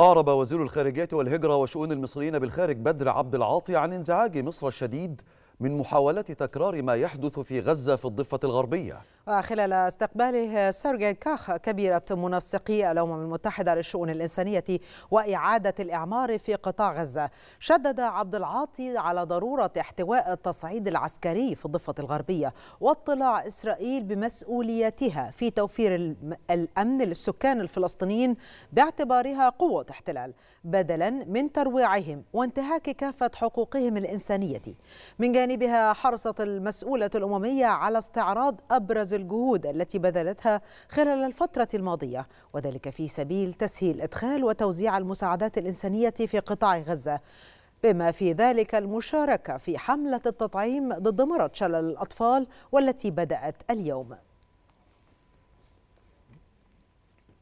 أعرب وزير الخارجية والهجرة وشؤون المصريين بالخارج بدر عبد العاطي عن انزعاج مصر الشديد من محاولة تكرار ما يحدث في غزة في الضفة الغربية وخلال استقباله سيرجي كاخ كبيرة منسقي الأمم المتحدة للشؤون الإنسانية وإعادة الإعمار في قطاع غزة شدد عبد العاطي على ضرورة احتواء التصعيد العسكري في الضفة الغربية واطلاع إسرائيل بمسؤوليتها في توفير الأمن للسكان الفلسطينيين باعتبارها قوة احتلال بدلا من ترويعهم وانتهاك كافة حقوقهم الإنسانية من جانبها حرصت المسؤولة الأممية على استعراض أبرز الجهود التي بذلتها خلال الفترة الماضية وذلك في سبيل تسهيل إدخال وتوزيع المساعدات الإنسانية في قطاع غزة بما في ذلك المشاركة في حملة التطعيم ضد مرض شلل الأطفال والتي بدأت اليوم